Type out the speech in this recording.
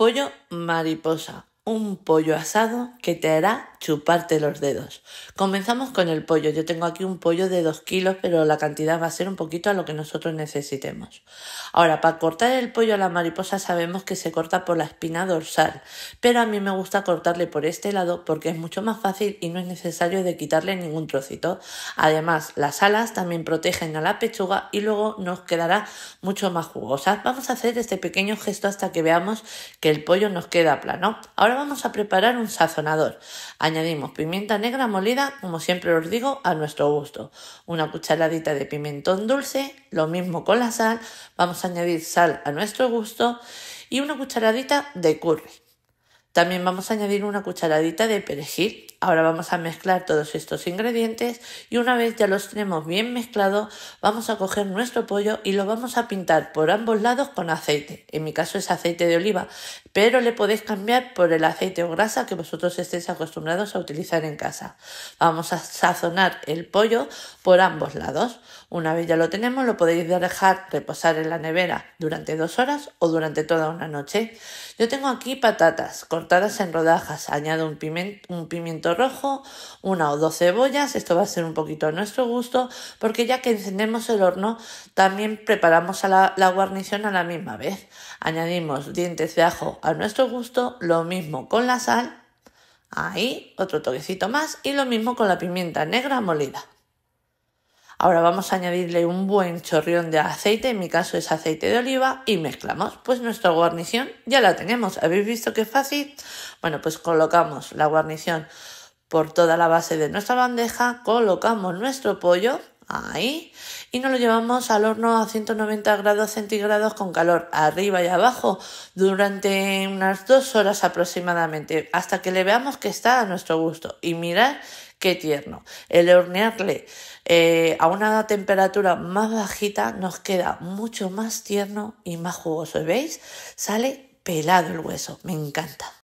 pollo mariposa un pollo asado que te hará chuparte los dedos. Comenzamos con el pollo. Yo tengo aquí un pollo de 2 kilos, pero la cantidad va a ser un poquito a lo que nosotros necesitemos. Ahora, para cortar el pollo a la mariposa sabemos que se corta por la espina dorsal, pero a mí me gusta cortarle por este lado porque es mucho más fácil y no es necesario de quitarle ningún trocito. Además, las alas también protegen a la pechuga y luego nos quedará mucho más jugosa. Vamos a hacer este pequeño gesto hasta que veamos que el pollo nos queda plano. Ahora Ahora vamos a preparar un sazonador. Añadimos pimienta negra molida, como siempre os digo, a nuestro gusto. Una cucharadita de pimentón dulce, lo mismo con la sal. Vamos a añadir sal a nuestro gusto y una cucharadita de curry. También vamos a añadir una cucharadita de perejil Ahora vamos a mezclar todos estos ingredientes y una vez ya los tenemos bien mezclados, vamos a coger nuestro pollo y lo vamos a pintar por ambos lados con aceite. En mi caso es aceite de oliva, pero le podéis cambiar por el aceite o grasa que vosotros estéis acostumbrados a utilizar en casa. Vamos a sazonar el pollo por ambos lados. Una vez ya lo tenemos, lo podéis dejar reposar en la nevera durante dos horas o durante toda una noche. Yo tengo aquí patatas cortadas en rodajas, añado un, pimiento, rojo, una o dos cebollas, esto va a ser un poquito a nuestro gusto, porque ya que encendemos el horno, también preparamos la, guarnición a la misma vez. Añadimos dientes de ajo a nuestro gusto, lo mismo con la sal, ahí otro toquecito más y lo mismo con la pimienta negra molida. Ahora vamos a añadirle un buen chorrión de aceite, en mi caso es aceite de oliva, y mezclamos. Pues nuestra guarnición ya la tenemos. ¿Habéis visto qué fácil? Bueno, pues colocamos la guarnición por toda la base de nuestra bandeja, colocamos nuestro pollo ahí y nos lo llevamos al horno a 190 grados centígrados con calor arriba y abajo durante unas dos horas aproximadamente hasta que le veamos que está a nuestro gusto y mirad qué tierno el hornearle eh, a una temperatura más bajita nos queda mucho más tierno y más jugoso veis sale pelado el hueso me encanta